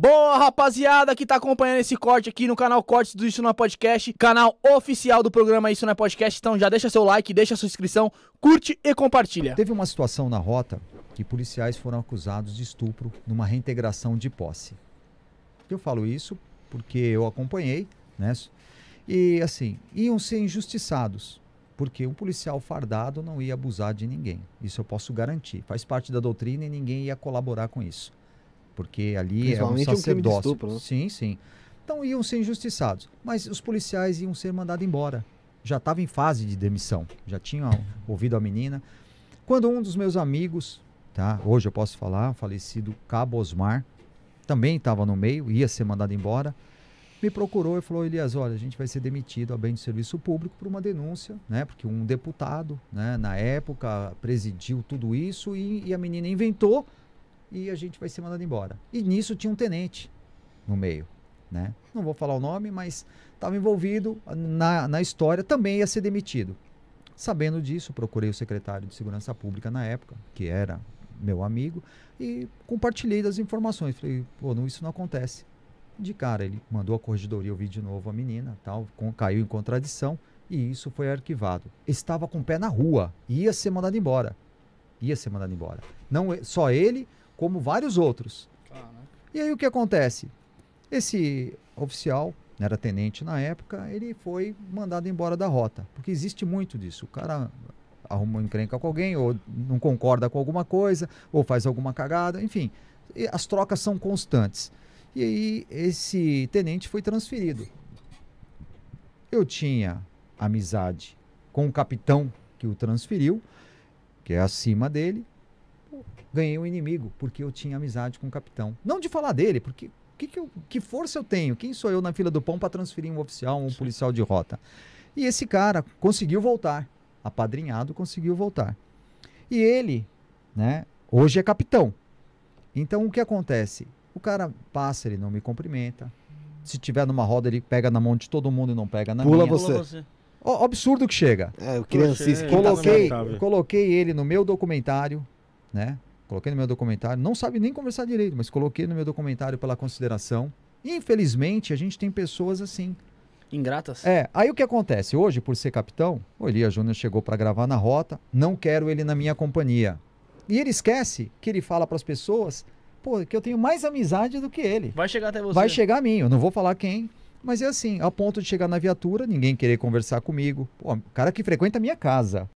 Boa, rapaziada, que tá acompanhando esse corte aqui no canal Cortes do Isso Não é Podcast, canal oficial do programa Isso Não é Podcast. Então já deixa seu like, deixa sua inscrição, curte e compartilha. Teve uma situação na rota que policiais foram acusados de estupro numa reintegração de posse. Eu falo isso porque eu acompanhei, né? E assim, iam ser injustiçados, porque um policial fardado não ia abusar de ninguém. Isso eu posso garantir. Faz parte da doutrina e ninguém ia colaborar com isso porque ali é um sacerdócio. Um estupro, né? Sim, sim. Então iam ser injustiçados, mas os policiais iam ser mandados embora. Já estava em fase de demissão, já tinham ouvido a menina. Quando um dos meus amigos, tá? Hoje eu posso falar, falecido Cabo Osmar, também estava no meio, ia ser mandado embora me procurou e falou, Elias, olha, a gente vai ser demitido a bem do serviço público por uma denúncia, né? Porque um deputado, né, na época, presidiu tudo isso e, e a menina inventou e a gente vai ser mandado embora. E nisso tinha um tenente no meio, né? Não vou falar o nome, mas estava envolvido na, na história, também ia ser demitido. Sabendo disso, procurei o secretário de Segurança Pública na época, que era meu amigo, e compartilhei das informações. Falei, pô, não, isso não acontece. De cara, ele mandou a corrigidoria ouvir de novo a menina, tal, com, caiu em contradição, e isso foi arquivado. Estava com o pé na rua, ia ser mandado embora. Ia ser mandado embora. Não só ele, como vários outros. E aí o que acontece? Esse oficial, era tenente na época, ele foi mandado embora da rota, porque existe muito disso. O cara arruma um encrenca com alguém, ou não concorda com alguma coisa, ou faz alguma cagada, enfim. as trocas são constantes. E aí esse tenente foi transferido. Eu tinha amizade com o capitão que o transferiu, que é acima dele, ganhei um inimigo, porque eu tinha amizade com o capitão. Não de falar dele, porque que, que, eu, que força eu tenho? Quem sou eu na fila do pão para transferir um oficial, um Sim. policial de rota? E esse cara conseguiu voltar, apadrinhado conseguiu voltar. E ele, né, hoje é capitão. Então o que acontece? O cara passa, ele não me cumprimenta. Se tiver numa roda, ele pega na mão de todo mundo e não pega na Pula minha. Você. Pula você. O, absurdo que chega. É, o criança. É, coloquei, coloquei ele no meu documentário, né? Coloquei no meu documentário, não sabe nem conversar direito, mas coloquei no meu documentário pela consideração. Infelizmente, a gente tem pessoas assim. Ingratas? É. Aí o que acontece? Hoje, por ser capitão, o Elias Júnior chegou para gravar na rota, não quero ele na minha companhia. E ele esquece que ele fala para as pessoas, pô, que eu tenho mais amizade do que ele. Vai chegar até você. Vai chegar a mim, eu não vou falar quem, mas é assim, a ponto de chegar na viatura, ninguém querer conversar comigo. Pô, cara que frequenta a minha casa.